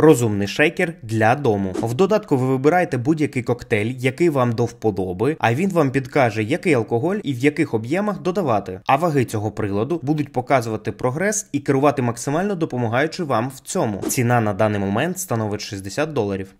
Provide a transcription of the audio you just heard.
розумний шейкер для дому. В додатку ви вибираєте будь-який коктейль, який вам до вподоби, а він вам підкаже, який алкоголь і в яких об'ємах додавати. А ваги цього приладу будуть показувати прогрес і керувати максимально допомагаючи вам в цьому. Ціна на даний момент становить 60 доларів.